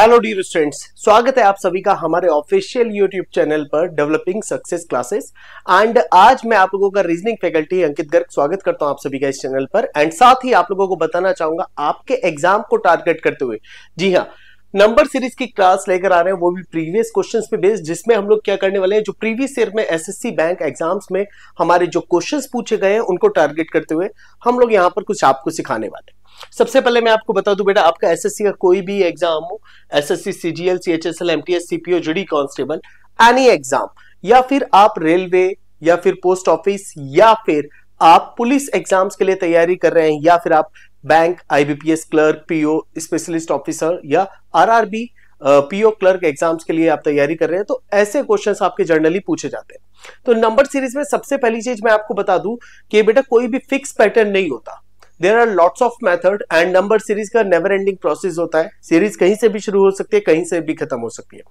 Hello dear students स्वागत है आप सभी का हमारे ऑफिशियल यूट्यूब चैनल पर डेवलपिंग सक्सेस क्लासेस एंड आज मैं आप लोगों का रीजनिंग फैकल्टी अंकित गर्ग स्वागत करता हूं आप सभी का इस चैनल पर एंड साथ ही आप लोगों को बताना चाहूंगा आपके एग्जाम को टारगेट करते हुए जी हाँ नंबर सीरीज की क्लास लेकर आ रहे हैं वो भी प्रीवियस क्वेश्चंस पे बेस्ड जिसमें हम लोग क्या करने वाले हैं जो प्रीवियस ईयर में एसएससी बैंक एग्जाम्स में हमारे जो क्वेश्चंस पूछे गए हैं उनको टारगेट करते हुए हम लोग यहाँ पर कुछ आपको सिखाने वाले हैं सबसे पहले मैं आपको बता दूं बेटा आपका एसएससी का कोई भी एग्जाम हो SSC CGL CHSL MTS CPO GD constable any exam या फिर आप रेलवे या फिर पोस्ट ऑफिस या फिर आप पुलिस एग्जाम्स के लिए तैयारी कर रहे हैं या फिर आप bank IBPS clerk PO specialist officer या आरआरबी पीओ क्लर्क एग्जाम्स के लिए आप तैयारी कर रहे हैं तो ऐसे क्वेश्चंस आपके जनरली पूछे जाते हैं तो नंबर सीरीज में सबसे पहली चीज मैं आपको बता दूं कि बेटा कोई भी फिक्स पैटर्न नहीं होता there are lots of method and number series का नेवर एंडिंग प्रोसेस होता है सीरीज कहीं से भी शुरू हो सकती है कहीं से भी खत्म हो सकती है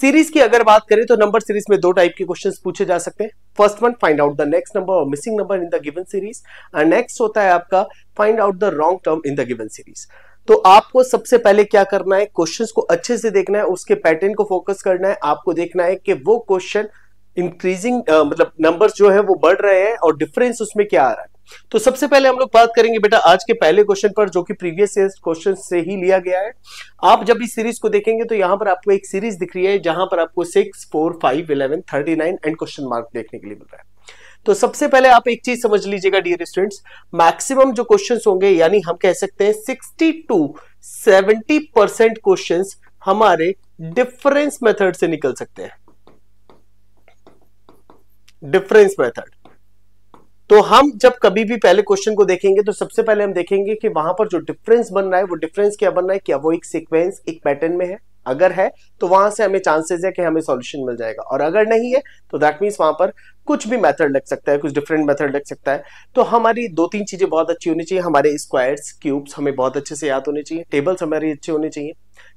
सीरीज की अगर बात करें तो नंबर सीरीज में दो टाइप के क्वेश्चंस पूछे जा सकते हैं first one find out the next number और missing number in the given series and next होता है आपका find out the wrong term in the given series तो आपको सबसे पहले क्या करना है क्वेश्चंस को अच्छे से देखना है उसके पैटर्न को फोकस करना है आपको देखना है कि वो क्वेश्चन इंक्रीजिंग uh, मतलब नंबर जो है वो बढ़ रहे हैं और डिफरेंस उसमें क्या आ रहा है तो सबसे पहले हम लोग बात करेंगे बेटा आज के पहले क्वेश्चन पर जो कि प्रीवियस क्वेश्चन से ही लिया गया है आप जब इस सीरीज को देखेंगे तो यहां पर आपको एक सीरीज दिख रही है जहां पर आपको six four five eleven thirty nine and question mark देखने के लिए मिल रहा है तो सबसे पहले आप एक चीज समझ लीजिएगा डियर स्टूडेंट्स मैक्सिमम जो क्वेश्चन होंगे यानी हम कह सकते हैं sixty two seventy percent question हमारे डिफरेंस मेथड से निकल सकते हैं डिफरेंस मेथड तो हम जब कभी भी पहले क्वेश्चन को देखेंगे तो सबसे पहले हम देखेंगे कि वहां पर जो डिफरेंस बन रहा है वो डिफरेंस क्या बन रहा है क्या वो एक सीक्वेंस एक पैटर्न में है अगर है तो वहां से हमें चांसेस है कि हमें सॉल्यूशन मिल जाएगा और अगर नहीं है तो दैट मीन्स वहां पर कुछ भी मेथड लग सकता है कुछ डिफरेंट मेथड लग सकता है तो हमारी दो तीन चीजें बहुत अच्छी होनी चाहिए हमारे स्क्वायर्स क्यूब्स हमें बहुत अच्छे से याद होने चाहिए टेबल्स हमारे अच्छे होने चाहिए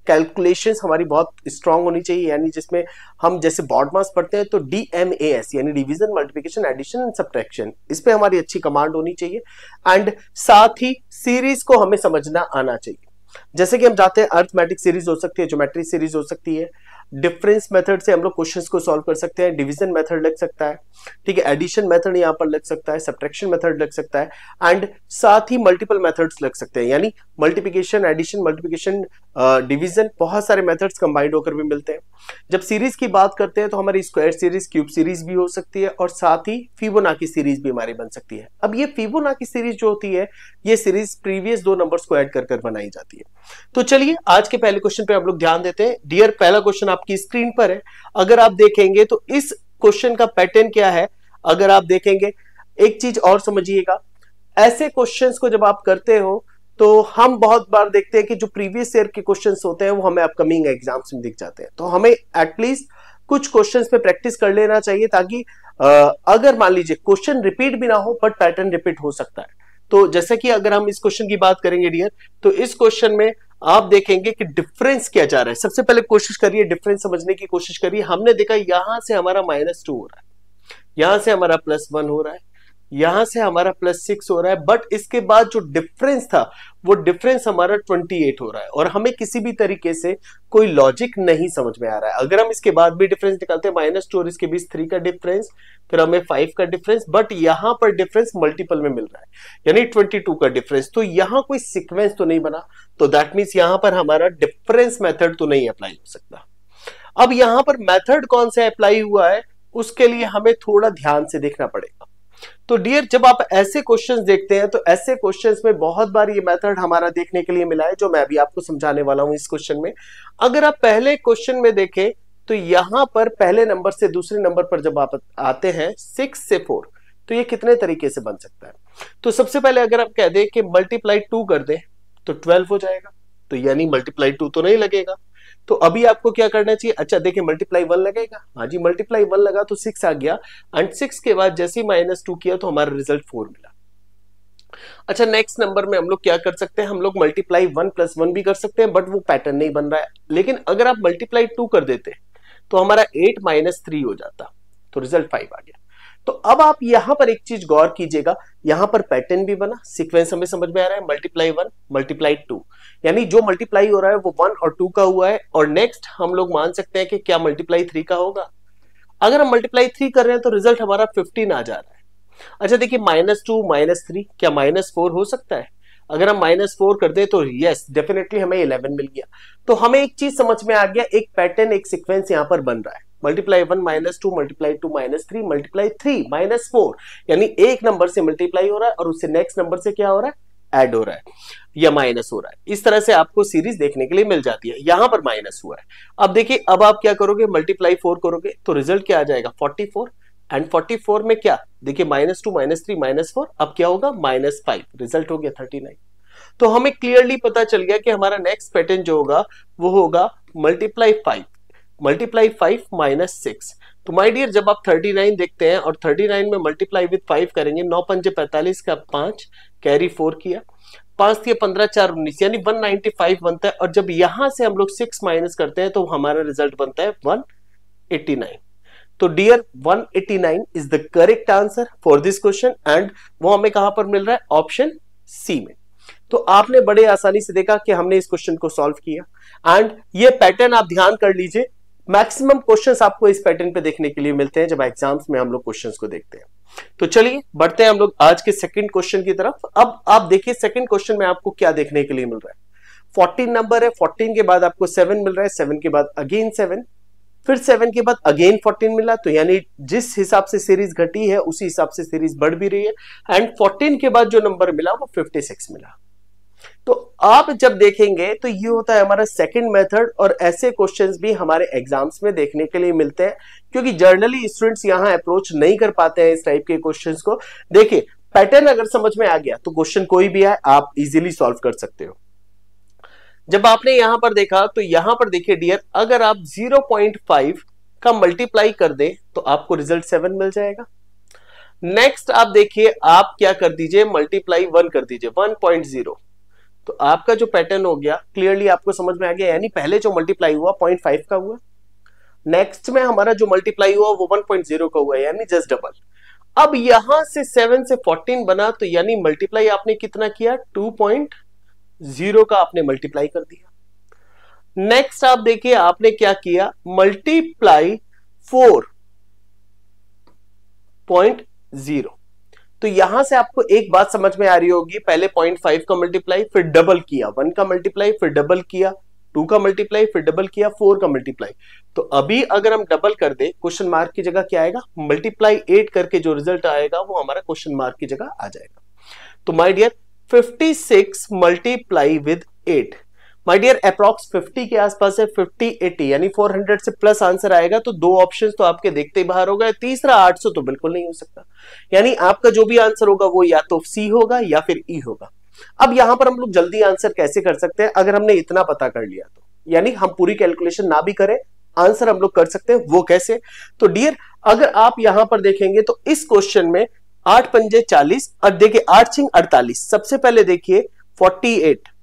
कैलकुलेशन हमारी बहुत स्ट्रांग होनी चाहिए यानी जिसमें हम जैसे बॉर्ड मास पढ़ते हैं तो डी एम ए एस यानी division multiplication addition and subtraction इस पर हमारी अच्छी कमांड होनी चाहिए एंड साथ ही सीरीज को हमें समझना आना चाहिए जैसे कि हम चाहते हैं अर्थमेटिक सीरीज हो सकती है ज्योमेट्री सीरीज हो सकती है डिफरेंस मेथड से हम लोग क्वेश्चन को सॉल्व कर सकते हैं डिविजन मेथड लग सकता है ठीक है एडिशन मेथड यहाँ पर लग सकता है सब्ट्रैक्शन मेथड लग सकता है एंड साथ ही मल्टीपल मेथड्स लग सकते हैं यानी मल्टीप्लिकेशन एडिशन मल्टीप्लिकेशन डिवीजन बहुत सारे मेथड्स कंबाइंड होकर भी मिलते हैं जब सीरीज की बात करते हैं तो हमारी स्क्वायर सीरीज क्यूब सीरीज भी हो सकती है और साथ ही फीबोना की सीरीज भी हमारी बन सकती है अब ये फीबोना की सीरीज जो होती है ये सीरीज प्रीवियस दो नंबर्स को ऐड कर कर बनाई जाती है तो चलिए आज के पहले क्वेश्चन पे हम लोग ध्यान देते हैं डियर पहला क्वेश्चन आपकी स्क्रीन पर है अगर आप देखेंगे तो इस क्वेश्चन का पैटर्न क्या है अगर आप देखेंगे एक चीज और समझिएगा ऐसे क्वेश्चन को जब आप करते हो तो हम बहुत बार देखते हैं कि जो प्रीवियस ईयर के क्वेश्चन होते हैं वो हमें अपकमिंग एग्जाम्स में दिख जाते हैं तो हमें एटलीस्ट कुछ क्वेश्चन पे प्रैक्टिस कर लेना चाहिए ताकि आ, अगर मान लीजिए क्वेश्चन रिपीट भी ना हो बट पैटर्न रिपीट हो सकता है तो जैसे कि अगर हम इस क्वेश्चन की बात करेंगे डियर तो इस क्वेश्चन में आप देखेंगे कि डिफरेंस क्या जा रहा है सबसे पहले कोशिश करिए डिफरेंस समझने की कोशिश करिए हमने देखा यहां से हमारा माइनस टू हो रहा है यहां से हमारा प्लस वन हो रहा है यहां से हमारा प्लस सिक्स हो रहा है बट इसके बाद जो डिफरेंस था वो डिफरेंस हमारा ट्वेंटी एट हो रहा है और हमें किसी भी तरीके से कोई लॉजिक नहीं समझ में आ रहा है अगर हम इसके बाद भी डिफरेंस निकालते हैं माइनस टू और इसके बीच थ्री का डिफरेंस फिर हमें फाइव का डिफरेंस बट यहां पर डिफरेंस मल्टीपल में मिल रहा है यानी ट्वेंटी टू का डिफरेंस तो यहां कोई सिक्वेंस तो नहीं बना तो दैट मीन्स यहां पर हमारा डिफरेंस मेथड तो नहीं अप्लाई हो सकता अब यहां पर मेथड कौन सा अप्लाई हुआ है उसके लिए हमें थोड़ा ध्यान से देखना पड़ेगा तो डियर जब आप ऐसे क्वेश्चंस देखते हैं तो ऐसे क्वेश्चंस में बहुत बार ये मेथड हमारा देखने के लिए मिला है जो मैं अभी आपको समझाने वाला हूं इस क्वेश्चन में अगर आप पहले क्वेश्चन में देखें तो यहां पर पहले नंबर से दूसरे नंबर पर जब आप आते हैं सिक्स से फोर तो ये कितने तरीके से बन सकता है तो सबसे पहले अगर आप कह दें कि मल्टीप्लाई टू कर दें तो ट्वेल्व हो जाएगा तो यानी मल्टीप्लाई टू तो नहीं लगेगा तो अभी आपको क्या करना चाहिए अच्छा देखिए मल्टीप्लाई वन लगेगा हाँ जी मल्टीप्लाई वन लगा तो सिक्स आ गया एंड सिक्स के बाद जैसे ही माइनस टू किया तो हमारा रिजल्ट फोर मिला अच्छा नेक्स्ट नंबर में हम लोग क्या कर सकते हैं हम लोग मल्टीप्लाई वन प्लस वन भी कर सकते हैं बट वो पैटर्न नहीं बन रहा है लेकिन अगर आप मल्टीप्लाई टू कर देते तो हमारा एट माइनस थ्री हो जाता तो रिजल्ट फाइव आ गया तो अब आप यहां पर एक चीज गौर कीजिएगा यहां पर पैटर्न भी बना सीक्वेंस हमें समझ में आ रहा है मल्टीप्लाई वन मल्टीप्लाई टू यानी जो मल्टीप्लाई हो रहा है वो वन और टू का हुआ है और नेक्स्ट हम लोग मान सकते हैं कि क्या मल्टीप्लाई थ्री का होगा अगर हम मल्टीप्लाई थ्री कर रहे हैं तो रिजल्ट हमारा फिफ्टीन आ जा रहा है अच्छा देखिए माइनस टू माइनस थ्री क्या माइनस फोर हो सकता है अगर हम माइनस फोर कर दे तो यस डेफिनेटली हमें इलेवन मिल गया तो हमें एक चीज समझ में आ गया एक पैटर्न एक सिक्वेंस यहां पर बन रहा है multiply one minus two multiply two minus three multiply three minus four यानी एक नंबर से मल्टीप्लाई हो रहा है और उससे नेक्स्ट नंबर से क्या हो रहा है एड हो रहा है या माइनस हो रहा है इस तरह से आपको सीरीज देखने के लिए मिल जाती है यहां पर माइनस हुआ है अब देखिए अब आप क्या करोगे मल्टीप्लाई फोर करोगे तो रिजल्ट क्या आ जाएगा forty four and forty four में क्या देखिए minus two minus three minus four अब क्या होगा माइनस फाइव रिजल्ट हो गया थर्टी नाइन तो हमें क्लियरली पता चल गया कि हमारा नेक्स्ट पैटर्न जो होगा वो होगा multiply five multiply five minus six तो माय डियर जब आप 39 देखते हैं और 39 में मल्टीप्लाई विद फाइव करेंगे नौ पंजे पैंतालीस का पांच कैरी फोर किया पांच थी पंद्रह चार उन्नीस यानी 195 बनता है और जब यहां से हम लोग सिक्स माइनस करते हैं तो हमारा रिजल्ट बनता है 189 तो dear 189 is the correct answer for this question and वो हमें कहां पर मिल रहा है ऑप्शन सी में तो आपने बड़े आसानी से देखा कि हमने इस क्वेश्चन को सॉल्व किया एंड ये पैटर्न आप ध्यान कर लीजिए मैक्सिमम क्वेश्चंस आपको इस पैटर्न पे देखने के लिए मिलते हैं जब एग्जाम्स में हम लोग क्वेश्चंस को देखते हैं तो चलिए बढ़ते हैं हम लोग आज के सेकंड क्वेश्चन की तरफ अब आप देखिए सेकंड क्वेश्चन में आपको क्या देखने के लिए मिल रहा है 14 नंबर है 14 के बाद आपको 7 मिल रहा है 7 के बाद अगेन 7 फिर 7 के बाद अगेन 14 मिला तो यानी जिस हिसाब से सीरीज घटी है उसी हिसाब से सीरीज बढ़ भी रही है एंड फोर्टीन के बाद जो नंबर मिला वो फिफ्टी मिला तो आप जब देखेंगे तो ये होता है हमारा सेकंड मेथड और ऐसे क्वेश्चंस भी हमारे एग्जाम्स में देखने के लिए मिलते हैं क्योंकि जर्नली स्टूडेंट्स यहाँ अप्रोच नहीं कर पाते हैं इस टाइप के क्वेश्चंस को देखिए पैटर्न अगर समझ में आ गया तो क्वेश्चन कोई भी आए आप इजीली सॉल्व कर सकते हो जब आपने यहां पर देखा तो यहां पर देखिए डियर अगर आप जीरो का मल्टीप्लाई कर दे तो आपको रिजल्ट सेवन मिल जाएगा नेक्स्ट आप देखिए आप क्या कर दीजिए मल्टीप्लाई वन कर दीजिए वन पॉइंट जीरो तो आपका जो पैटर्न हो गया क्लियरली आपको समझ में आ गया यानी पहले जो मल्टीप्लाई हुआ पॉइंट फाइव का हुआ नेक्स्ट में हमारा जो मल्टीप्लाई हुआ वो वन पॉइंट जीरो का हुआ यानी जस्ट डबल अब यहां से सेवन से फोर्टीन बना तो यानी मल्टीप्लाई आपने कितना किया टू पॉइंट जीरो का आपने मल्टीप्लाई कर दिया नेक्स्ट आप देखिए आपने क्या किया मल्टीप्लाई फोर पॉइंट जीरो तो यहां से आपको एक बात समझ में आ रही होगी पहले पॉइंट फाइव का मल्टीप्लाई फिर डबल किया वन का मल्टीप्लाई फिर डबल किया टू का मल्टीप्लाई फिर डबल किया फोर का मल्टीप्लाई तो अभी अगर हम डबल कर दे क्वेश्चन मार्क की जगह क्या आएगा मल्टीप्लाई एट करके जो रिजल्ट आएगा वो हमारा क्वेश्चन मार्क की जगह आ जाएगा तो my dear dear six multiply with eight my dear approx 50 के आसपास है 50 80 यानी 400 से प्लस आंसर आएगा तो दो ऑप्शंस तो आपके देखते ही बाहर हो गए तीसरा 800 तो बिल्कुल नहीं हो सकता यानी आपका जो भी आंसर होगा वो या तो सी होगा या फिर ई e होगा अब यहां पर हम लोग जल्दी आंसर कैसे कर सकते हैं अगर हमने इतना पता कर लिया तो यानी हम पूरी कैलकुलेशन ना भी करें आंसर हम लोग कर सकते हैं वो कैसे तो डियर अगर आप यहां पर देखेंगे तो इस क्वेश्चन में आठ पंजे चालीस और देखिए आठ छिंग अड़तालीस सबसे पहले देखिए forty eight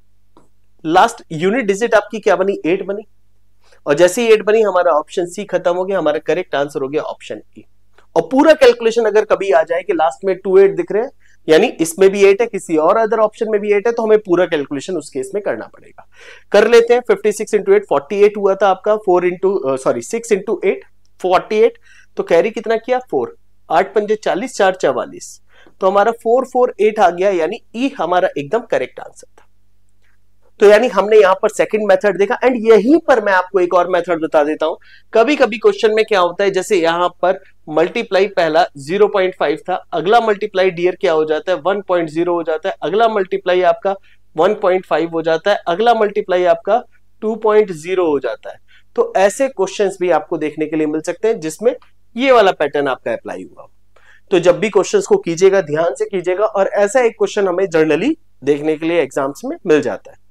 last unit digit आपकी क्या बनी एट बनी और जैसे ही एट बनी हमारा ऑप्शन सी खत्म हो गया हमारा करेक्ट आंसर हो गया ऑप्शन ई और पूरा कैलकुलेशन अगर कभी आ जाए कि लास्ट में टू एट दिख रहे हैं यानी इसमें भी एट है किसी और अदर ऑप्शन में भी एट है तो हमें पूरा कैलकुलेशन उस केस में करना पड़ेगा कर लेते हैं 56 six into eight forty eight हुआ था आपका four into sorry six into eight forty eight तो कैरी कितना किया फोर आठ पंजे चालीस चार चवालीस तो हमारा फोर फोर एट आ गया यानी ई हमारा एकदम करेक्ट आंसर था तो यानी हमने यहाँ पर सेकंड मेथड देखा एंड यहीं पर मैं आपको एक और मेथड बता देता हूं कभी कभी क्वेश्चन में क्या होता है जैसे यहां पर मल्टीप्लाई पहला 0.5 था अगला मल्टीप्लाई डियर क्या हो जाता है 1.0 हो जाता है अगला मल्टीप्लाई आपका 1.5 हो जाता है अगला मल्टीप्लाई आपका 2.0 हो जाता है तो ऐसे क्वेश्चन भी आपको देखने के लिए मिल सकते हैं जिसमें ये वाला पैटर्न आपका अप्लाई हुआ तो जब भी क्वेश्चन को कीजिएगा ध्यान से कीजिएगा और ऐसा एक क्वेश्चन हमें जर्नली देखने के लिए एग्जाम्स में मिल जाता है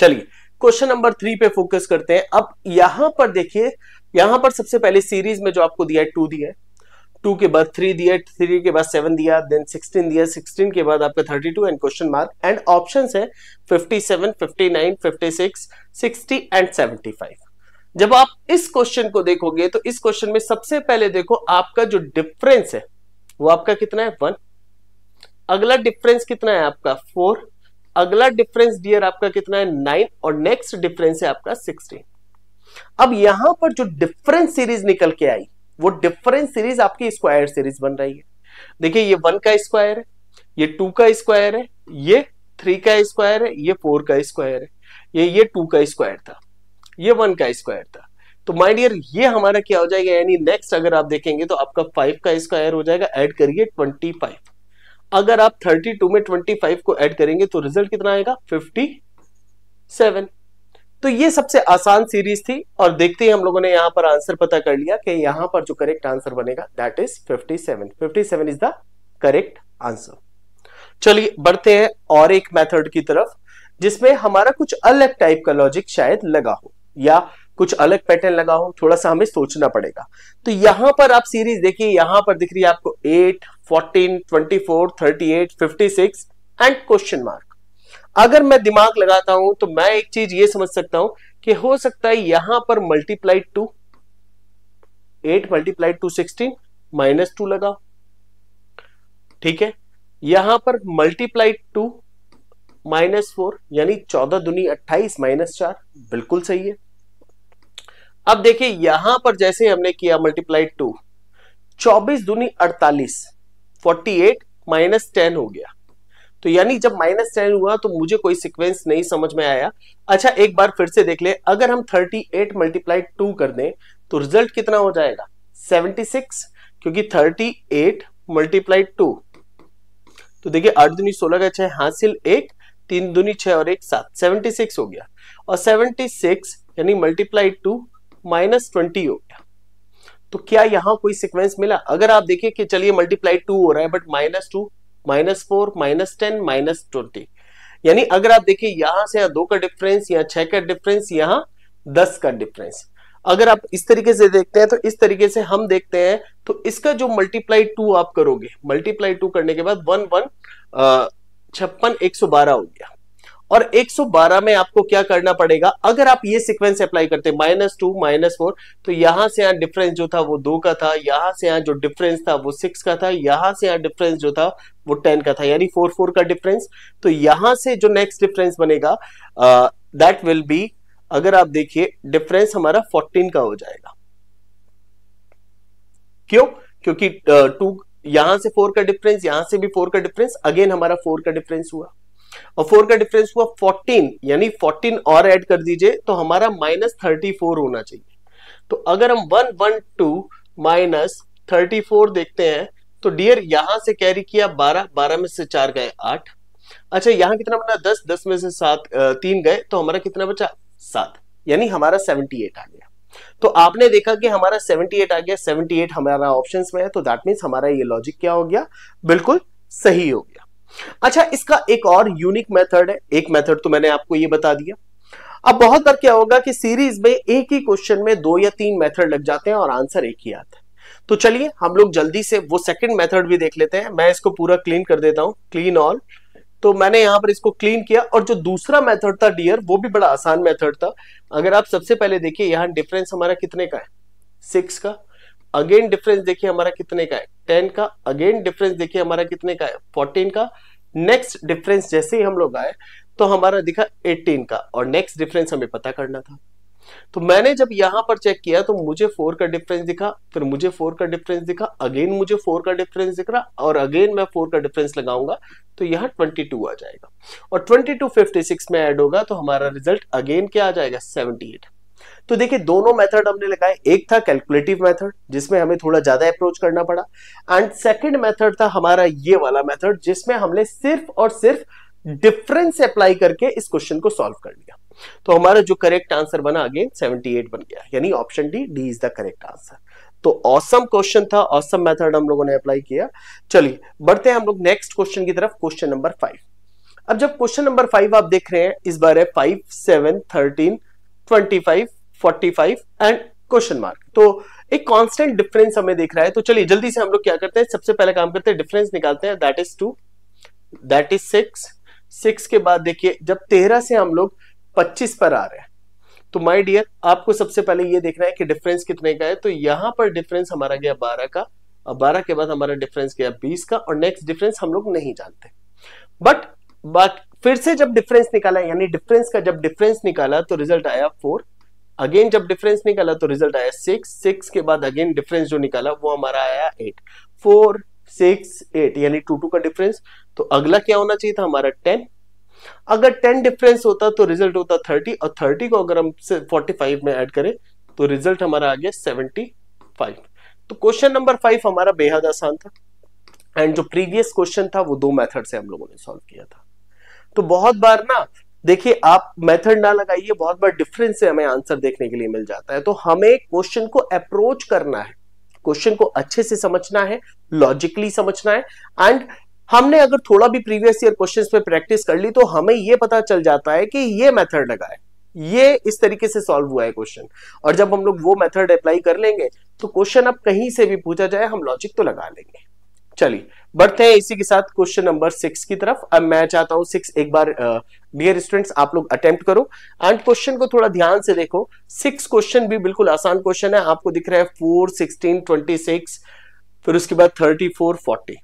चलिए क्वेश्चन नंबर थ्री पे फोकस करते हैं अब यहां पर देखिए यहां पर सबसे पहले सीरीज में जो आपको दिया है टू दिया है टू के बाद थ्री दिया थ्री के बाद सेवन दिया देन सिक्सटीन दिया सिक्सटीन के बाद आपका thirty two and question mark and option है fifty seven fifty nine fifty six sixty and seventy five जब आप इस क्वेश्चन को देखोगे तो इस क्वेश्चन में सबसे पहले देखो आपका जो डिफरेंस है वो आपका कितना है वन अगला डिफरेंस कितना है आपका फोर अगला डिफरेंस डियर आपका कितना है नाइन और नेक्स्ट डिफरेंस है आपका सिक्सटीन अब यहां पर जो डिफरेंस सीरीज निकल के आई वो डिफरेंस सीरीज आपकी स्क्वायर सीरीज बन रही है देखिए ये वन का स्क्वायर है ये टू का स्क्वायर है ये थ्री का स्क्वायर है ये फोर का स्क्वायर है ये ये टू का स्क्वायर था ये वन का स्क्वायर था तो माय डियर ये हमारा क्या हो जाएगा यानी नेक्स्ट अगर आप देखेंगे तो आपका फाइव का स्क्वायर हो जाएगा ऐड करिए ट्वेंटी फाइव अगर आप 32 में 25 को ऐड करेंगे तो रिजल्ट कितना आएगा 57 तो ये सबसे आसान सीरीज थी और देखते ही हम लोगों ने यहां पर आंसर पता कर लिया कि यहां पर जो करेक्ट आंसर बनेगा that is 57 57 is the correct answer चलिए बढ़ते हैं और एक मेथड की तरफ जिसमें हमारा कुछ अलग टाइप का लॉजिक शायद लगा हो या कुछ अलग पैटर्न लगा हो थोड़ा सा हमें सोचना पड़ेगा तो यहां पर आप सीरीज देखिए यहां पर दिख रही है आपको 8, 14, 24, 38, 56 एंड क्वेश्चन मार्क अगर मैं दिमाग लगाता हूं तो मैं एक चीज ये समझ सकता हूं कि हो सकता है यहां पर multiplied two eight multiplied two sixteen minus two लगा ठीक है यहां पर मल्टीप्लाइड टू माइनस फोर यानी चौदह दुनी अट्ठाईस माइनस चार बिल्कुल सही है अब देखिए यहां पर जैसे हमने किया मल्टीप्लाई टू चौबीस दूनी अड़तालीस फोर्टी एट माइनस टेन हो गया तो यानी जब माइनस टेन हुआ तो मुझे कोई सीक्वेंस नहीं समझ में आया अच्छा एक बार फिर से देख ले अगर हम थर्टी एट मल्टीप्लाई टू कर दें तो रिजल्ट कितना हो जाएगा सेवेंटी सिक्स क्योंकि थर्टी एट मल्टीप्लाई टू तो देखिए आठ दुनी सोलह का छह हासिल एक तीन दुनी छह और एक सात सेवेंटी सिक्स हो गया और सेवेंटी सिक्स यानी मल्टीप्लाई टू माइनस ट्वेंटी हो गया तो क्या यहां कोई सीक्वेंस मिला अगर आप देखिए कि चलिए मल्टीप्लाई टू हो रहा है but minus two minus four minus ten minus twenty यानी अगर आप देखिए यहां से यहां दो का डिफरेंस यहां छह का डिफरेंस यहां दस का डिफरेंस अगर आप इस तरीके से देखते हैं तो इस तरीके से हम देखते हैं तो इसका जो मल्टीप्लाई टू आप करोगे मल्टीप्लाई टू करने के बाद वन वन छप्पन एक सौ बारह हो गया और 112 में आपको क्या करना पड़ेगा अगर आप ये सीक्वेंस अप्लाई करते माइनस टू माइनस फोर तो यहां से यहां डिफरेंस जो था वो दो का था यहां से यहां जो डिफरेंस था वो सिक्स का था यहां से यहां डिफरेंस जो था वो टेन का था यानी फोर फोर का डिफरेंस तो यहां से जो नेक्स्ट डिफरेंस बनेगा दैट विल बी अगर आप देखिए डिफरेंस हमारा फोर्टीन का हो जाएगा क्यों क्योंकि टू uh, यहां से फोर का डिफरेंस यहां से भी फोर का डिफरेंस अगेन हमारा फोर का डिफरेंस हुआ और फोर का डिफरेंस हुआ फोर्टीन यानी फोर्टीन और ऐड कर दीजिए तो हमारा माइनस थर्टी फोर होना चाहिए तो अगर हम one one two minus thirty four देखते हैं तो डियर यहां से कैरी किया बारह बारह में से चार गए आठ अच्छा यहां कितना बना दस दस में से सात तीन गए तो हमारा कितना बचा सात यानी हमारा सेवेंटी एट आ गया तो आपने देखा कि हमारा 78 आ गया 78 हमारा ऑप्शंस में है तो दैट मीन्स हमारा ये लॉजिक क्या हो गया बिल्कुल सही हो गया अच्छा इसका एक और यूनिक मेथड है एक मेथड तो मैंने आपको ये बता दिया अब बहुत बार क्या होगा कि सीरीज में एक ही क्वेश्चन में दो या तीन मेथड लग जाते हैं और आंसर एक ही आता है तो चलिए हम लोग जल्दी से वो सेकंड मेथड भी देख लेते हैं मैं इसको पूरा क्लीन कर देता हूं क्लीन ऑल तो मैंने यहां पर इसको क्लीन किया और जो दूसरा मेथड था डियर वो भी बड़ा आसान मेथड था अगर आप सबसे पहले देखिए यहां डिफरेंस हमारा कितने का है सिक्स का अगेन डिफरेंस देखिए हमारा कितने का है टेन का अगेन डिफरेंस देखिए हमारा कितने का है फोर्टीन का नेक्स्ट डिफरेंस जैसे ही हम लोग आए तो हमारा दिखा एटीन का और नेक्स्ट डिफरेंस हमें पता करना था तो मैंने जब यहां पर चेक किया तो मुझे फोर का डिफरेंस दिखा फिर मुझे फोर का डिफरेंस दिखा अगेन मुझे फोर का डिफरेंस दिख रहा और अगेन मैं फोर का डिफरेंस लगाऊंगा तो यहां ट्वेंटी टू आ जाएगा और ट्वेंटी टू फिफ्टी सिक्स में एड होगा तो हमारा रिजल्ट अगेन क्या आ जाएगा एट तो देखिए दोनों मेथड हमने लगाए एक था कैलकुलेटिव मेथड जिसमें हमें थोड़ा ज्यादा अप्रोच करना पड़ा एंड सेकंड मेथड था हमारा ये वाला मेथड जिसमें हमने सिर्फ और सिर्फ डिफरेंस अप्लाई करके इस क्वेश्चन को सॉल्व कर लिया तो हमारा जो करेक्ट आंसर बना अगेन 78 बन गया यानी option D D is the correct answer तो ऑसम क्वेश्चन था ऑसम मेथड हम लोगों ने अप्लाई किया चलिए बढ़ते हैं हम लोग नेक्स्ट क्वेश्चन की तरफ क्वेश्चन नंबर फाइव अब जब क्वेश्चन नंबर फाइव आप देख रहे हैं इस बार है five seven thirteen 25, and question mark तो एक कांस्टेंट डिफरेंस हमें देख रहा है तो चलिए जल्दी से हम लोग क्या करते हैं सबसे पहले काम करते हैं डिफरेंस निकालते हैं that is two that is six six के बाद देखिए जब तेरह से हम लोग पच्चीस पर आ रहे हैं तो माय डियर आपको सबसे पहले ये देखना है कि डिफरेंस कितने का है तो यहाँ पर डिफरेंस हमारा गया बारह का और बारह के बाद हमारा डिफरेंस गया बीस का और नेक्स्ट डिफरेंस हम लोग नहीं जानते बट बट फिर से जब डिफरेंस निकाला यानी डिफरेंस का जब डिफरेंस निकाला तो रिजल्ट आया फोर अगेन जब डिफरेंस निकाला तो रिजल्ट आया सिक्स सिक्स के बाद अगेन डिफरेंस जो निकाला वो हमारा आया एट फोर सिक्स एट यानी टू टू का डिफरेंस तो अगला क्या होना चाहिए था हमारा टेन अगर टेन डिफरेंस होता तो रिजल्ट होता थर्टी और थर्टी को अगर हम फोर्टी फाइव में एड करें तो रिजल्ट हमारा आ गया सेवेंटी फाइव तो क्वेश्चन नंबर फाइव हमारा बेहद आसान था एंड जो प्रीवियस क्वेश्चन था वो दो मेथड से हम लोगों ने सॉल्व किया था तो बहुत बार ना देखिए आप मेथड ना लगाइए बहुत बार डिफरेंस से हमें आंसर देखने के लिए मिल जाता है तो हमें क्वेश्चन को अप्रोच करना है क्वेश्चन को अच्छे से समझना है लॉजिकली समझना है एंड हमने अगर थोड़ा भी प्रीवियस ईयर क्वेश्चंस पे प्रैक्टिस कर ली तो हमें ये पता चल जाता है कि ये मेथड लगाए ये इस तरीके से सॉल्व हुआ है क्वेश्चन और जब हम लोग वो मेथड अप्लाई कर लेंगे तो क्वेश्चन अब कहीं से भी पूछा जाए हम लॉजिक तो लगा लेंगे चलिए बढ़ते हैं इसी के साथ क्वेश्चन नंबर सिक्स की तरफ अब मैं चाहता हूं सिक्स एक बार डियर स्टूडेंट्स आप लोग अटेम्प्ट करो एंड क्वेश्चन को थोड़ा ध्यान से देखो सिक्स क्वेश्चन भी बिल्कुल आसान क्वेश्चन है आपको दिख रहा है फोर सिक्सटीन ट्वेंटी सिक्स फिर उसके बाद थर्टी फोर फोर्टी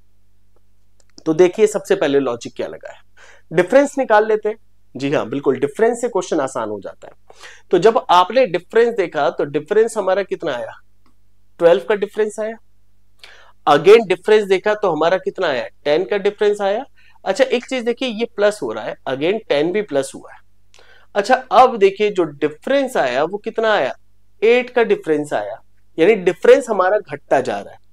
तो देखिए सबसे पहले लॉजिक क्या लगा है डिफरेंस निकाल लेते हैं जी हाँ बिल्कुल डिफरेंस से क्वेश्चन आसान हो जाता है तो जब आपने डिफरेंस देखा तो डिफरेंस हमारा कितना आया ट्वेल्व का डिफरेंस आया अगेन डिफरेंस देखा तो हमारा कितना आया टेन का डिफरेंस आया अच्छा एक चीज देखिए ये प्लस हो रहा है अगेन टेन भी प्लस हुआ है अच्छा अब देखिए जो डिफरेंस आया वो कितना आया एट का डिफरेंस आया यानी डिफरेंस हमारा घटता जा रहा है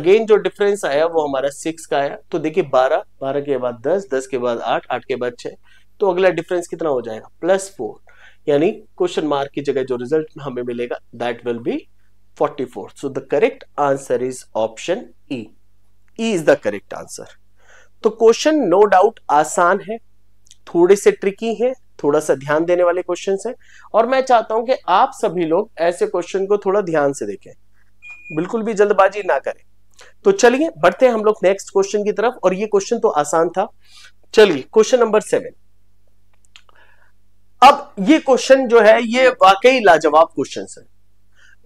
अगेन जो डिफरेंस आया वो हमारा सिक्स का आया तो देखिए बारह बारह के बाद दस दस के बाद आठ आठ के बाद छह तो अगला डिफरेंस कितना हो जाएगा प्लस फोर यानी क्वेश्चन मार्क की जगह जो रिजल्ट हमें मिलेगा that will be 44. So the correct answer is option E. E is the correct answer. तो क्वेश्चन नो डाउट आसान है थोड़े से ट्रिकी है थोड़ा सा ध्यान देने वाले क्वेश्चन है और मैं चाहता हूं कि आप सभी लोग ऐसे क्वेश्चन को थोड़ा ध्यान से देखें बिल्कुल भी जल्दबाजी ना करें तो चलिए बढ़ते हैं हम लोग नेक्स्ट क्वेश्चन की तरफ और ये क्वेश्चन तो आसान था चलिए क्वेश्चन नंबर सेवन अब ये क्वेश्चन जो है ये वाकई लाजवाब क्वेश्चन है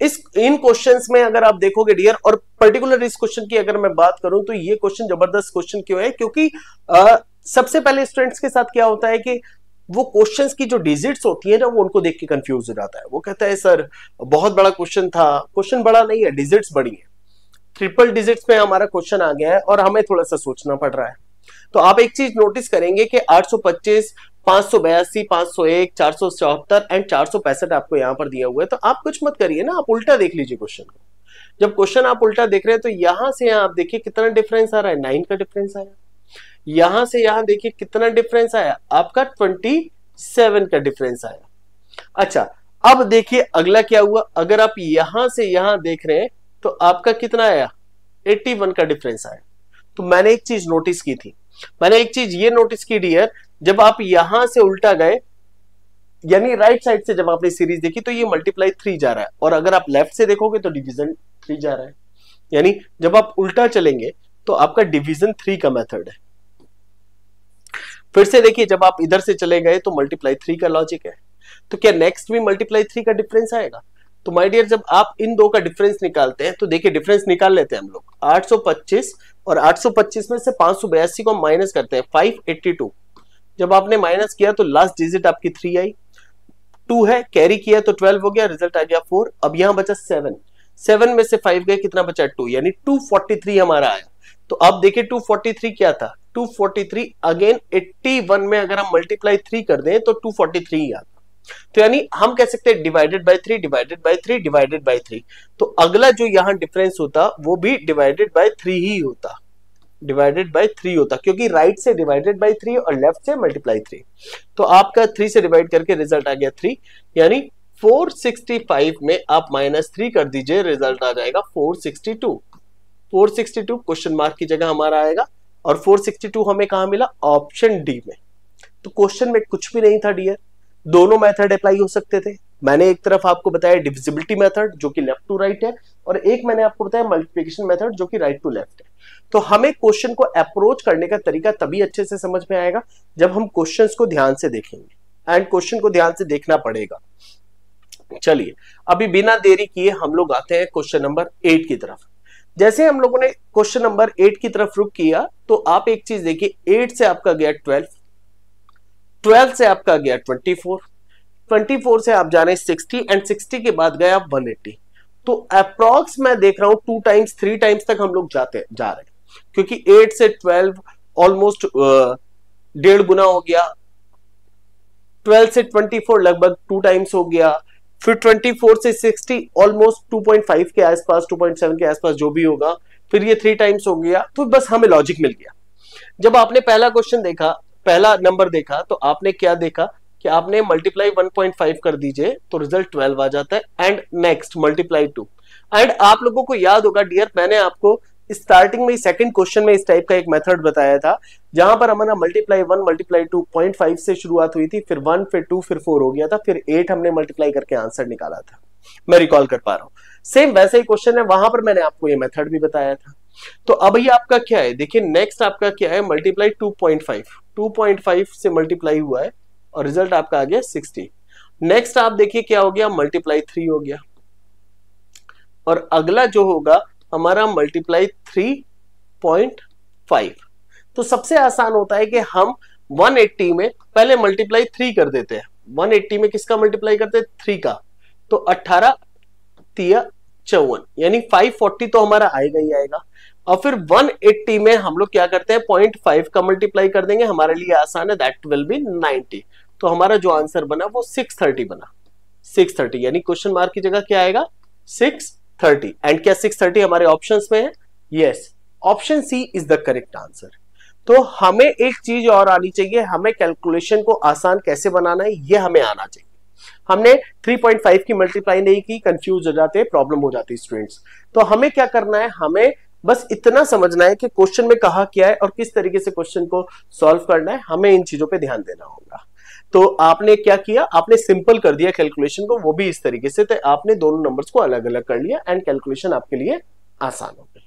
इस इन क्वेश्चंस में अगर आप देखोगे डियर और पर्टिकुलर इस क्वेश्चन की अगर मैं बात करूं तो ये क्वेश्चन जबरदस्त क्वेश्चन क्यों है क्योंकि आ, सबसे पहले स्टूडेंट्स के साथ क्या होता है कि वो क्वेश्चंस की जो डिजिट्स होती है ना वो उनको देख के कंफ्यूज हो जाता है वो कहता है सर बहुत बड़ा क्वेश्चन था क्वेश्चन बड़ा नहीं है डिजिट्स बड़ी है ट्रिपल डिजिट्स में हमारा क्वेश्चन आ गया है और हमें थोड़ा सा सोचना पड़ रहा है तो आप एक चीज नोटिस करेंगे कि 825 पांच सौ बयासी पांच सौ एक चार सौ चौहत्तर एंड चार सौ आपको यहां पर दिया हुआ है तो आप कुछ मत करिए ना आप उल्टा देख लीजिए क्वेश्चन को जब क्वेश्चन आप उल्टा देख रहे हैं तो यहां से यहां आप देखिए कितना डिफरेंस आ रहा है नाइन का डिफरेंस आया यहां से यहां देखिए कितना डिफरेंस आया आपका ट्वेंटी सेवन का डिफरेंस आया अच्छा अब देखिए अगला क्या हुआ अगर आप यहां से यहां देख रहे हैं तो आपका कितना आया वन का डिफरेंस आया तो मैंने एक चीज नोटिस की थी मैंने एक चीज ये नोटिस की डियर जब आप यहां से उल्टा गए यानी राइट साइड से जब आपने सीरीज देखी तो ये मल्टीप्लाई थ्री जा रहा है और अगर आप लेफ्ट से देखोगे तो डिवीजन थ्री जा रहा है यानी जब आप उल्टा चलेंगे तो आपका डिवीजन थ्री का मेथड है फिर से देखिए जब आप इधर से चले गए तो मल्टीप्लाई थ्री का लॉजिक है तो क्या नेक्स्ट भी मल्टीप्लाई थ्री का डिफरेंस आएगा तो माय डियर जब आप इन दो का डिफरेंस निकालते हैं तो देखिए डिफरेंस निकाल लेते हैं हम लोग 825 और 825 में से पांच को माइनस करते हैं 582 जब आपने माइनस किया तो लास्ट डिजिट आपकी थ्री आई टू है कैरी किया तो ट्वेल्व हो गया रिजल्ट आ गया फोर अब यहाँ बचा सेवन सेवन में से फाइव गए कितना बचा टू यानी टू फोर्टी थ्री हमारा आया तो अब देखिए टू फोर्टी थ्री क्या था two forty three again eighty one में अगर हम मल्टीप्लाई थ्री कर दें तो टू फोर्टी थ्री ही आता तो यानी हम कह सकते हैं divided by three divided by three divided by three तो अगला जो यहाँ डिफरेंस होता वो भी डिवाइडेड बाय थ्री ही होता डिवाइडेड बाई थ्री होता क्योंकि राइट से डिवाइडेड बाई थ्री और लेफ्ट से मल्टीप्लाई थ्री तो आपका थ्री से डिवाइड करके रिजल्ट आ गया थ्री यानी 465 में आप माइनस थ्री कर दीजिए रिजल्ट आ जाएगा 462 462 क्वेश्चन मार्क की जगह हमारा आएगा और 462 हमें कहा मिला ऑप्शन डी में तो क्वेश्चन में कुछ भी नहीं था डियर दोनों मेथड अप्लाई हो सकते थे मैंने एक तरफ आपको बताया डिविजिबिलिटी मेथड जो कि लेफ्ट टू राइट है और एक मैंने आपको बताया मल्टीप्लीकेशन मेथड जो कि राइट टू लेफ्ट है तो हमें क्वेश्चन को अप्रोच करने का तरीका तभी अच्छे से समझ में आएगा जब हम क्वेश्चंस को ध्यान से देखेंगे एंड क्वेश्चन को ध्यान से देखना पड़ेगा चलिए अभी बिना देरी किए हम लोग आते हैं क्वेश्चन नंबर एट की तरफ जैसे हम लोगों ने क्वेश्चन नंबर एट की तरफ रुक किया तो आप एक चीज देखिए एट से आपका गया ट्वेल्व ट्वेल्व से आपका गया ट्वेंटी फोर ट्वेंटी फोर से आप जा रहे सिक्सटी एंड सिक्सटी के बाद गए आप वन एट्टी तो अप्रोक्स मैं देख रहा हूं टू टाइम्स थ्री टाइम्स तक हम लोग जाते जा रहे हैं क्योंकि एट से ट्वेल्व ऑलमोस्ट uh, डेढ़ गुना हो गया ट्वेल्व से ट्वेंटी फोर लगभग टू टाइम्स हो गया फिर ट्वेंटी फोर से sixty almost two point five के आसपास टू पॉइंट सेवन के आसपास जो भी होगा फिर ये थ्री टाइम्स हो गया तो बस हमें लॉजिक मिल गया जब आपने पहला क्वेश्चन देखा पहला नंबर देखा तो आपने क्या देखा कि आपने मल्टीप्लाई 1.5 कर दीजिए तो रिजल्ट 12 आ जाता है and next multiply two and आप लोगों को याद होगा डियर मैंने आपको स्टार्टिंग में सेकंड क्वेश्चन में इस टाइप का एक मेथड बताया था जहां पर हमारा multiply one multiply two point five से शुरुआत हुई थी फिर वन फिर टू फिर फोर हो गया था फिर एट हमने मल्टीप्लाई करके आंसर निकाला था मैं रिकॉल कर पा रहा हूं सेम वैसा ही क्वेश्चन है वहां पर मैंने आपको ये मेथड भी बताया था तो अब ये आपका क्या है देखिए नेक्स्ट आपका क्या है multiply two two point five point five से मल्टीप्लाई हुआ है और रिजल्ट आपका आ गया सिक्सटी नेक्स्ट आप देखिए क्या हो गया मल्टीप्लाई थ्री हो गया और अगला जो होगा हमारा मल्टीप्लाई थ्री पॉइंट फाइव तो सबसे आसान होता है कि हम 180 में पहले मल्टीप्लाई थ्री कर देते हैं 180 में किसका मल्टीप्लाई करते हैं थ्री का तो 18 तिया चौवन यानी 540 तो हमारा आएगा ही आएगा और फिर 180 में हम लोग क्या करते हैं पॉइंट फाइव का मल्टीप्लाई कर देंगे हमारे लिए आसान है दैट विल बी 90 तो हमारा जो आंसर बना वो 630 बना 630 यानी क्वेश्चन मार्क की जगह क्या आएगा सिक्स थर्टी एंड क्या सिक्स थर्टी हमारे ऑप्शन में है yes option C is the correct answer तो हमें एक चीज और आनी चाहिए हमें कैलकुलेशन को आसान कैसे बनाना है ये हमें आना चाहिए हमने 3.5 की मल्टीप्लाई नहीं की कंफ्यूज हो जाते प्रॉब्लम हो जाती स्टूडेंट्स तो हमें क्या करना है हमें बस इतना समझना है कि क्वेश्चन में कहा क्या है और किस तरीके से क्वेश्चन को सॉल्व करना है हमें इन चीजों पे ध्यान देना होगा तो आपने क्या किया आपने सिंपल कर दिया कैलकुलेशन को वो भी इस तरीके से तो आपने दोनों नंबर्स को अलग अलग कर लिया एंड कैलकुलेशन आपके लिए आसान हो गई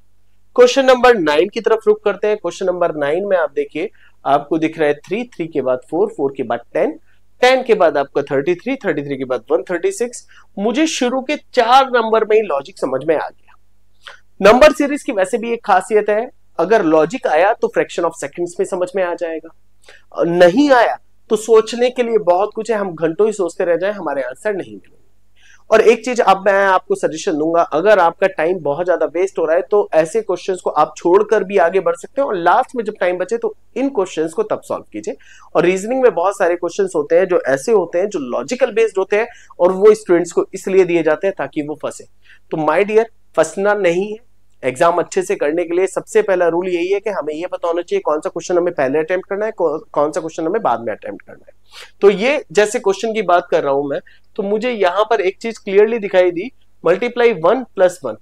क्वेश्चन नंबर नाइन की तरफ रुक करते हैं क्वेश्चन नंबर नाइन में आप देखिए आपको दिख रहा है थ्री थ्री के बाद फोर फोर के बाद टेन टेन के बाद आपका थर्टी थ्री थर्टी थ्री के बाद वन थर्टी सिक्स मुझे शुरू के चार नंबर में ही लॉजिक समझ में आ गया नंबर सीरीज की वैसे भी एक खासियत है अगर लॉजिक आया तो फ्रैक्शन ऑफ सेकंड्स में समझ में आ जाएगा नहीं आया तो सोचने के लिए बहुत कुछ है हम घंटों ही सोचते रह जाए हमारे आंसर नहीं मिले और एक चीज अब मैं आपको सजेशन दूंगा अगर आपका टाइम बहुत ज्यादा वेस्ट हो रहा है तो ऐसे क्वेश्चन को आप छोड़कर भी आगे बढ़ सकते हो और लास्ट में जब टाइम बचे तो इन क्वेश्चन को तब सॉल्व कीजिए और रीजनिंग में बहुत सारे क्वेश्चन होते हैं जो ऐसे होते हैं जो लॉजिकल बेस्ड होते हैं और वो स्टूडेंट्स को इसलिए दिए जाते हैं ताकि वो फंसे तो माई डियर फंसना नहीं है एग्जाम अच्छे से करने के लिए सबसे पहला रूल यही है कि हमें यह पता होना चाहिए कौन सा क्वेश्चन हमें पहले अटेम्प्ट करना है कौन सा क्वेश्चन हमें बाद में अटेम्प्ट करना है तो ये जैसे क्वेश्चन की बात कर रहा हूं मैं तो मुझे यहां पर एक चीज क्लियरली दिखाई दी मल्टीप्लाई वन प्लस वन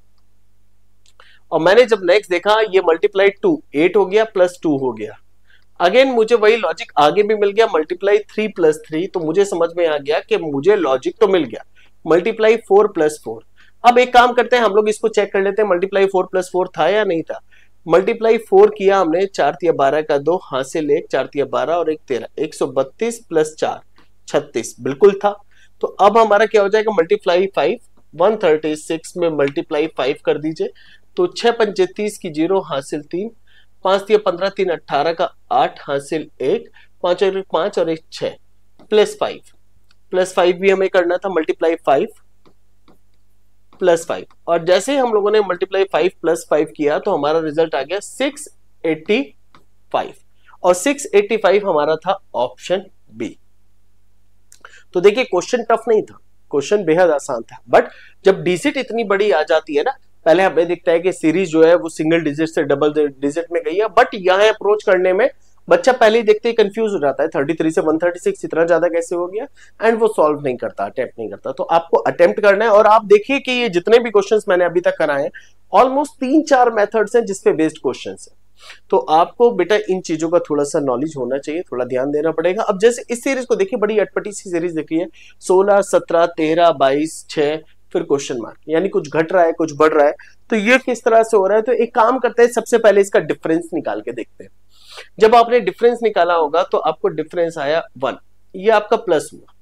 और मैंने जब नेक्स्ट देखा ये मल्टीप्लाई टू एट हो गया प्लस टू हो गया अगेन मुझे वही लॉजिक आगे भी मिल गया मल्टीप्लाई थ्री प्लस थ्री तो मुझे समझ में आ गया कि मुझे लॉजिक तो मिल गया मल्टीप्लाई फोर प्लस फोर अब एक काम करते हैं हम लोग इसको चेक कर लेते हैं मल्टीप्लाई फोर प्लस फोर था या नहीं था मल्टीप्लाई फोर किया हमने चार तिया बारह का दो हाँ से एक चार तिया बारह और एक तेरह एक सौ बत्तीस प्लस चार छत्तीस बिल्कुल था तो अब हमारा क्या हो जाएगा multiply five one thirty six में मल्टीप्लाई फाइव कर दीजिए तो छह पंचे तीस की जीरो हासिल तीन पांच तिया पंद्रह तीन अट्ठारह का आठ हासिल एक पांच और एक पाँच और एक छः प्लस फाइव प्लस फाइव भी हमें करना था मल्टीप्लाई फाइव प्लस फाइव और जैसे हम लोगों ने मल्टीप्लाई फाइव प्लस फाइव किया तो हमारा रिजल्ट आ गया सिक्स एट्टी फाइव और सिक्स एट्टी फाइव हमारा था ऑप्शन बी तो देखिए क्वेश्चन टफ नहीं था क्वेश्चन बेहद आसान था बट जब डिजिट इतनी बड़ी आ जाती है ना पहले हमें दिखता है कि सीरीज जो है वो सिंगल डिजिट से डबल डिजिट में गई है बट यहां अप्रोच करने में बच्चा पहले ही देखते ही कंफ्यूज हो जाता है थर्टी थ्री से वन थर्टी सिक्स इतना ज्यादा कैसे हो गया एंड वो सॉल्व नहीं करता अटेम्प्ट नहीं करता तो आपको अटेम्प्ट करना है और आप देखिए कि ये जितने भी क्वेश्चन मैंने अभी तक कराए हैं ऑलमोस्ट तीन चार मेथड्स हैं जिसपे बेस्ड क्वेश्चन है तो आपको बेटा इन चीजों का थोड़ा सा नॉलेज होना चाहिए थोड़ा ध्यान देना पड़ेगा अब जैसे इस सीरीज को देखिए बड़ी अटपटी सी सीरीज देखिए है सोलह सत्रह तेरह बाईस छह फिर क्वेश्चन मार्क यानी कुछ घट रहा है कुछ बढ़ रहा है तो ये किस तरह से हो रहा है तो एक काम करते हैं सबसे पहले इसका डिफरेंस निकाल के देखते हैं जब आपने डिफरेंस निकाला होगा तो आपको डिफरेंस आया वन ये आपका प्लस हुआ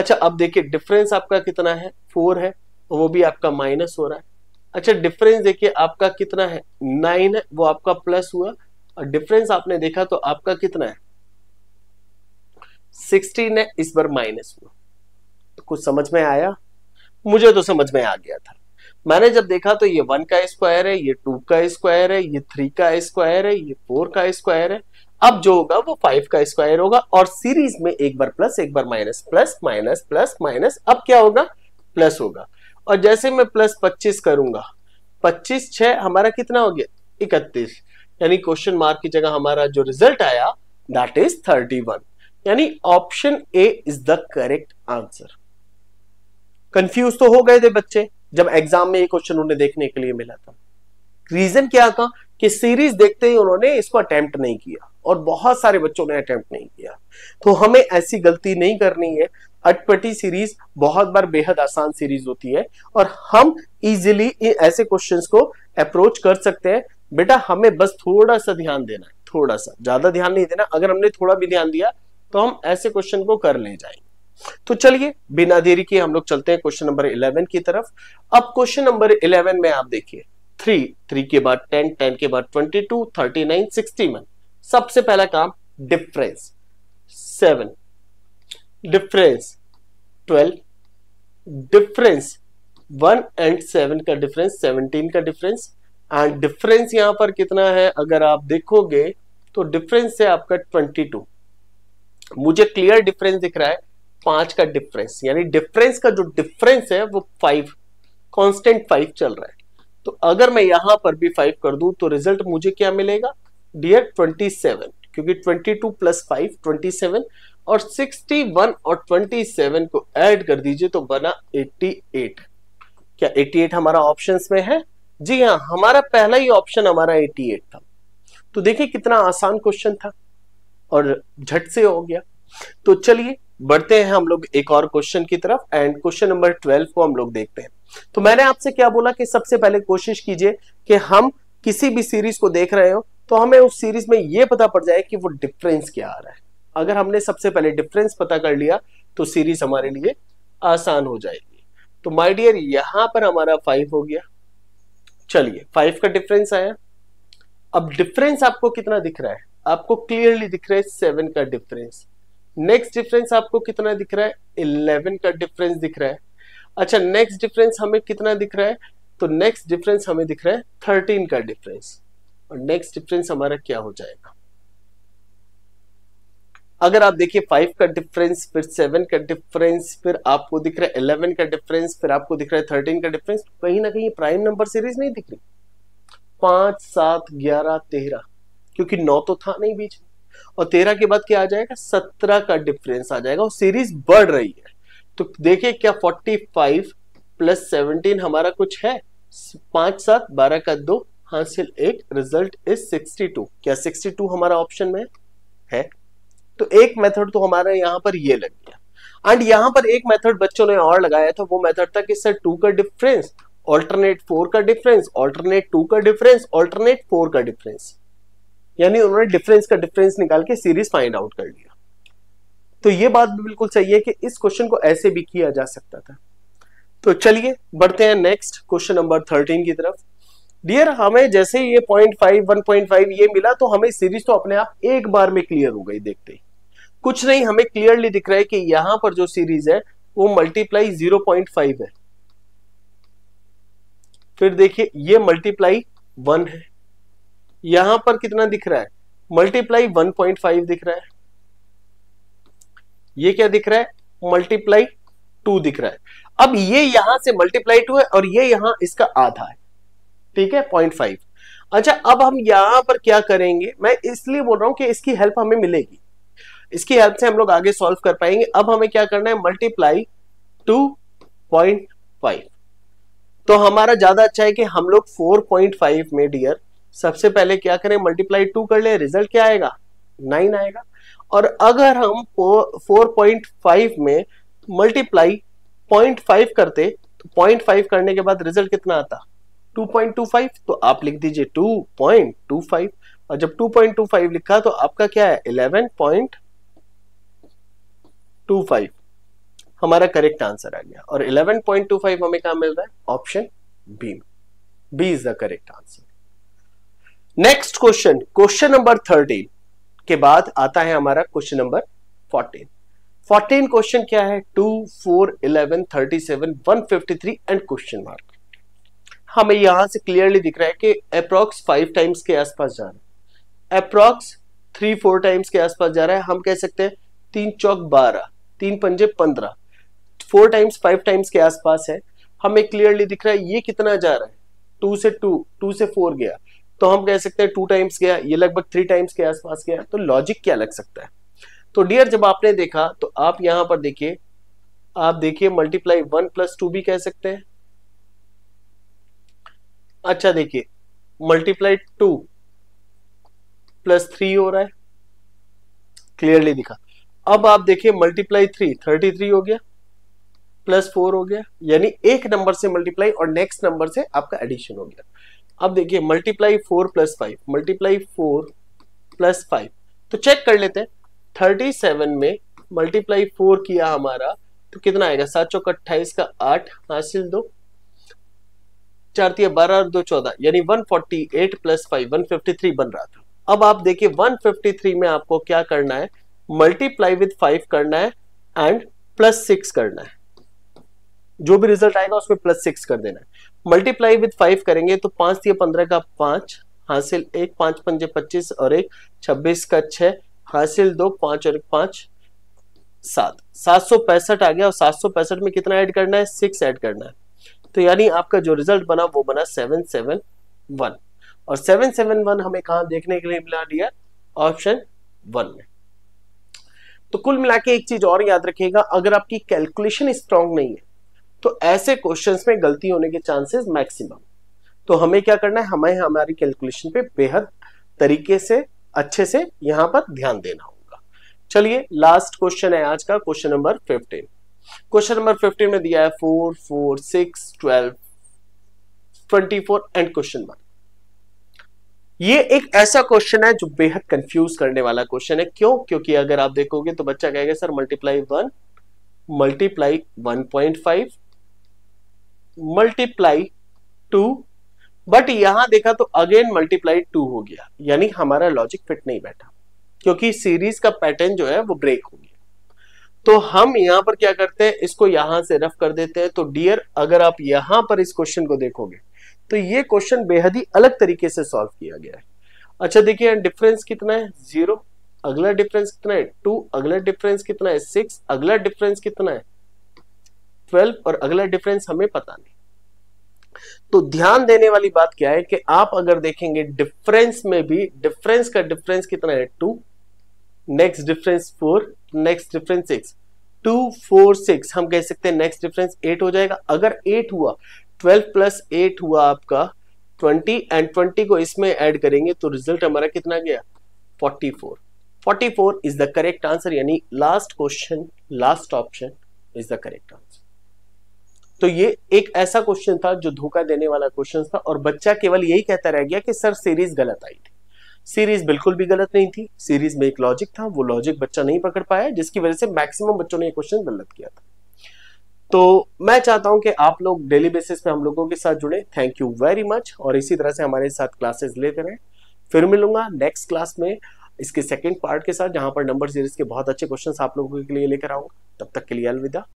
अच्छा अब देखिए डिफरेंस आपका कितना है फोर है वो भी आपका माइनस हो रहा है अच्छा डिफरेंस देखिए आपका कितना है नाइन है वो आपका प्लस हुआ और डिफरेंस आपने देखा तो आपका कितना है सिक्सटीन है इस बार माइनस हुआ तो कुछ समझ में आया मुझे तो समझ में आ गया था मैंने जब देखा तो ये वन का स्क्वायर है ये टू का स्क्वायर है ये थ्री का स्क्वायर है ये फोर का स्क्वायर है अब जो होगा वो फाइव का स्क्वायर होगा और सीरीज में एक बार प्लस एक बार minus plus minus plus minus अब क्या होगा प्लस होगा और जैसे मैं प्लस पच्चीस करूंगा पच्चीस छह हमारा कितना हो गया इकतीस यानी क्वेश्चन मार्क की जगह हमारा जो रिजल्ट आया दैट इज थर्टी वन यानी option A is the correct answer confuse तो हो गए थे बच्चे जब एग्जाम में ये क्वेश्चन उन्हें देखने के लिए मिला था रीजन क्या था कि सीरीज देखते ही उन्होंने इसको अटेम्प्ट नहीं किया और बहुत सारे बच्चों ने अटेम्प्ट नहीं किया तो हमें ऐसी गलती नहीं करनी है अटपटी सीरीज बहुत बार बेहद आसान सीरीज होती है और हम इजिली ऐसे क्वेश्चन को अप्रोच कर सकते हैं बेटा हमें बस थोड़ा सा ध्यान देना है थोड़ा सा ज्यादा ध्यान नहीं देना अगर हमने थोड़ा भी ध्यान दिया तो हम ऐसे क्वेश्चन को कर ले जाएंगे तो चलिए बिना देरी के हम लोग चलते हैं क्वेश्चन नंबर इलेवन की तरफ अब क्वेश्चन नंबर इलेवन में आप देखिए थ्री थ्री के बाद टेन टेन के बाद twenty two thirty nine sixty one सबसे पहला काम difference seven difference twelve difference one and seven का डिफरेंस सेवनटीन का डिफरेंस एंड डिफरेंस यहां पर कितना है अगर आप देखोगे तो डिफरेंस है आपका ट्वेंटी टू मुझे क्लियर डिफरेंस दिख रहा है पांच का डिफरेंस यानी डिफरेंस का जो डिफरेंस है वो फाइव कांस्टेंट फाइव चल रहा है तो अगर मैं यहां पर भी फाइव कर दू तो रिजल्ट मुझे क्या मिलेगा डियर ट्वेंटी सेवन क्योंकि twenty two plus five twenty seven और सिक्सटी वन और ट्वेंटी सेवन को एड कर दीजिए तो बना एट्टी एट क्या एट्टी एट हमारा ऑप्शन में है जी हाँ हमारा पहला ही ऑप्शन हमारा एट्टी एट था तो देखिए कितना आसान क्वेश्चन था और झट से हो गया तो चलिए बढ़ते हैं हम लोग एक और क्वेश्चन की तरफ एंड क्वेश्चन नंबर ट्वेल्व को हम लोग देखते हैं तो मैंने आपसे क्या बोला कि सबसे पहले कोशिश कीजिए कि हम किसी भी सीरीज को देख रहे हो तो हमें उस सीरीज में यह पता पड़ जाए कि वो डिफरेंस क्या आ रहा है अगर हमने सबसे पहले डिफरेंस पता कर लिया तो सीरीज हमारे लिए आसान हो जाएगी तो माय डियर यहाँ पर हमारा फाइव हो गया चलिए फाइव का डिफरेंस आया अब डिफरेंस आपको कितना दिख रहा है आपको क्लियरली दिख रहा है सेवन का डिफरेंस नेक्स्ट डिफरेंस आपको कितना दिख रहा है इलेवन का डिफरेंस दिख रहा है अच्छा नेक्स्ट डिफरेंस हमें कितना दिख रहा है तो नेक्स्ट डिफरेंस हमें दिख रहा है थर्टीन का डिफरेंस और नेक्स्ट डिफरेंस हमारा क्या हो जाएगा अगर आप देखिए फाइव का डिफरेंस फिर सेवन का डिफरेंस फिर आपको दिख रहा है इलेवन का डिफरेंस फिर आपको दिख रहा है थर्टीन का डिफरेंस तो कहीं ना कहीं प्राइम नंबर सीरीज नहीं दिख रही पांच सात ग्यारह तेरह क्योंकि नौ तो था नहीं बीच और तेरह के बाद क्या आ जाएगा सत्रह का डिफरेंस आ जाएगा और सीरीज बढ़ रही है तो देखिए क्या फोर्टी फाइव प्लस सेवनटीन हमारा कुछ है पांच सात बारह का दो हासिल एक रिजल्ट इज टू क्या टू हमारा ऑप्शन में है तो एक मेथड तो हमारा यहाँ पर ये लग गया एंड यहाँ पर एक मेथड बच्चों ने और लगाया था वो मेथड था कि सर टू का डिफरेंस ऑल्टरनेट फोर का डिफरेंस ऑल्टरनेट टू का डिफरेंस ऑल्टरनेट फोर का डिफरेंस यानी उन्होंने डिफरेंस का डिफरेंस निकाल के सीरीज फाइंड आउट कर लिया तो ये बात भी बिल्कुल सही है कि इस क्वेश्चन को ऐसे भी किया जा सकता था तो चलिए बढ़ते हैं नेक्स्ट क्वेश्चन नंबर थर्टीन की तरफ डियर हमें जैसे ये point five one point five ये मिला तो हमें सीरीज तो अपने आप एक बार में क्लियर हो गई देखते ही कुछ नहीं हमें क्लियरली दिख रहा है कि यहां पर जो सीरीज है वो मल्टीप्लाई जीरो पॉइंट फाइव है फिर देखिए ये मल्टीप्लाई वन है यहां पर कितना दिख रहा है मल्टीप्लाई 1.5 दिख रहा है ये क्या दिख रहा है मल्टीप्लाई टू दिख रहा है अब ये यहां से मल्टीप्लाई टू है और ये यहां इसका आधा है ठीक है पॉइंट फाइव अच्छा अब हम यहां पर क्या करेंगे मैं इसलिए बोल रहा हूं कि इसकी हेल्प हमें मिलेगी इसकी हेल्प से हम लोग आगे सॉल्व कर पाएंगे अब हमें क्या करना है मल्टीप्लाई टू पॉइंट फाइव तो हमारा ज्यादा अच्छा है कि हम लोग फोर पॉइंट फाइव में डियर सबसे पहले क्या करें मल्टीप्लाई टू कर ले रिजल्ट क्या आएगा नाइन आएगा और अगर हम फोर पॉइंट फाइव में मल्टीप्लाई पॉइंट फाइव करते तो पॉइंट फाइव करने के बाद रिजल्ट कितना आता टू टू पॉइंट फाइव तो आप लिख दीजिए टू टू पॉइंट फाइव और जब टू टू पॉइंट फाइव लिखा तो आपका क्या है इलेवन पॉइंट टू फाइव हमारा करेक्ट आंसर आ गया और इलेवन पॉइंट टू फाइव हमें कहा मिल रहा है option B B is the correct answer next question question number thirteen के बाद आता है हमारा question number fourteen fourteen question क्या है two four eleven thirty seven one fifty three and question mark हमें यहां से क्लियरली दिख रहा है कि अप्रोक्स फाइव टाइम्स के आसपास जा रहा है अप्रॉक्स थ्री फोर टाइम्स के आसपास जा रहा है हम कह सकते हैं तीन चौक बारह तीन पंजे पंद्रह फोर टाइम्स फाइव टाइम्स के आसपास है हमें क्लियरली दिख रहा है ये कितना जा रहा है टू से टू टू से फोर गया तो हम कह सकते हैं टू टाइम्स गया ये लगभग थ्री टाइम्स के आसपास गया तो लॉजिक क्या लग सकता है तो डियर जब आपने देखा तो आप यहां पर देखिए आप देखिए मल्टीप्लाई वन प्लस टू भी कह सकते हैं अच्छा देखिए मल्टीप्लाई टू प्लस थ्री हो रहा है क्लियरली दिखा अब आप देखिए मल्टीप्लाई थ्री थर्टी थ्री हो गया प्लस फोर हो गया यानी एक नंबर से मल्टीप्लाई और नेक्स्ट नंबर से आपका एडिशन हो गया अब देखिए multiply four plus five multiply four plus five तो चेक कर लेते हैं थर्टी सेवन में मल्टीप्लाई फोर किया हमारा तो कितना आएगा सात चौक अट्ठाईस का आठ हासिल दो चार तीन बारह और दो चौदह यानी one forty eight plus five one fifty three बन रहा था अब आप देखिए वन फिफ्टी थ्री में आपको क्या करना है मल्टीप्लाई विथ फाइव करना है एंड प्लस सिक्स करना है जो भी रिजल्ट आएगा उसमें प्लस सिक्स कर देना है मल्टीप्लाई विद फाइव करेंगे तो पांच या पंद्रह का पांच हासिल एक पांच पंजे पच्चीस और एक छब्बीस का छह हासिल दो पांच और एक पांच सात सात सौ पैंसठ आ गया और सात सौ पैंसठ में कितना ऐड करना है सिक्स ऐड करना है तो यानी आपका जो रिजल्ट बना वो बना सेवन सेवन वन और सेवन सेवन वन हमें कहा देखने के लिए मिला दिया ऑप्शन वन में तो कुल मिला के एक चीज और याद रखिएगा अगर आपकी कैलकुलेशन स्ट्रांग नहीं है तो ऐसे क्वेश्चंस में गलती होने के चांसेस मैक्सिमम तो हमें क्या करना है हमें हमारी कैलकुलेशन पे बेहद तरीके से अच्छे से यहां पर ध्यान देना होगा चलिए लास्ट क्वेश्चन है आज का question number fifteen question number fifteen में दिया है four four six twelve twenty four and question one ये एक ऐसा क्वेश्चन है जो बेहद कंफ्यूज करने वाला क्वेश्चन है क्यों क्योंकि अगर आप देखोगे तो बच्चा कहेगा sir multiply one multiply one point five multiply two but यहां देखा तो अगेन मल्टीप्लाई टू हो गया यानी हमारा लॉजिक फिट नहीं बैठा क्योंकि सीरीज का पैटर्न जो है वो ब्रेक हो गया तो हम यहां पर क्या करते हैं इसको यहां से रफ कर देते हैं तो डियर अगर आप यहां पर इस क्वेश्चन को देखोगे तो ये क्वेश्चन बेहद ही अलग तरीके से सॉल्व किया गया है अच्छा देखिए डिफरेंस कितना है जीरो अगला डिफरेंस कितना है टू अगला डिफरेंस कितना है सिक्स अगला डिफरेंस कितना है ट्वेल्व और अगला डिफरेंस हमें पता नहीं तो ध्यान देने वाली बात क्या है कि आप अगर देखेंगे डिफरेंस में भी डिफरेंस का डिफरेंस कितना है two next difference four next difference six two four six हम कह सकते हैं नेक्स्ट डिफरेंस एट हो जाएगा अगर एट हुआ ट्वेल्व प्लस एट हुआ आपका ट्वेंटी एंड ट्वेंटी को इसमें ऐड करेंगे तो रिजल्ट हमारा कितना गया forty four forty four is the correct answer यानी last question last option is the correct answer तो ये एक ऐसा क्वेश्चन था जो धोखा देने वाला क्वेश्चन था और बच्चा केवल यही कहता रह गया कि सर सीरीज गलत आई थी सीरीज बिल्कुल भी गलत नहीं थी सीरीज में एक लॉजिक था वो लॉजिक बच्चा नहीं पकड़ पाया जिसकी वजह से मैक्सिमम बच्चों ने यह क्वेश्चन गलत किया था तो मैं चाहता हूं कि आप लोग डेली बेसिस पे हम लोगों के साथ जुड़े थैंक यू वेरी मच और इसी तरह से हमारे साथ क्लासेस लेते रहे फिर मिलूंगा नेक्स्ट क्लास में इसके सेकेंड पार्ट के साथ जहां पर नंबर सीरीज के बहुत अच्छे क्वेश्चन आप लोगों के लिए लेकर आऊंगा तब तक के लिए अलविदा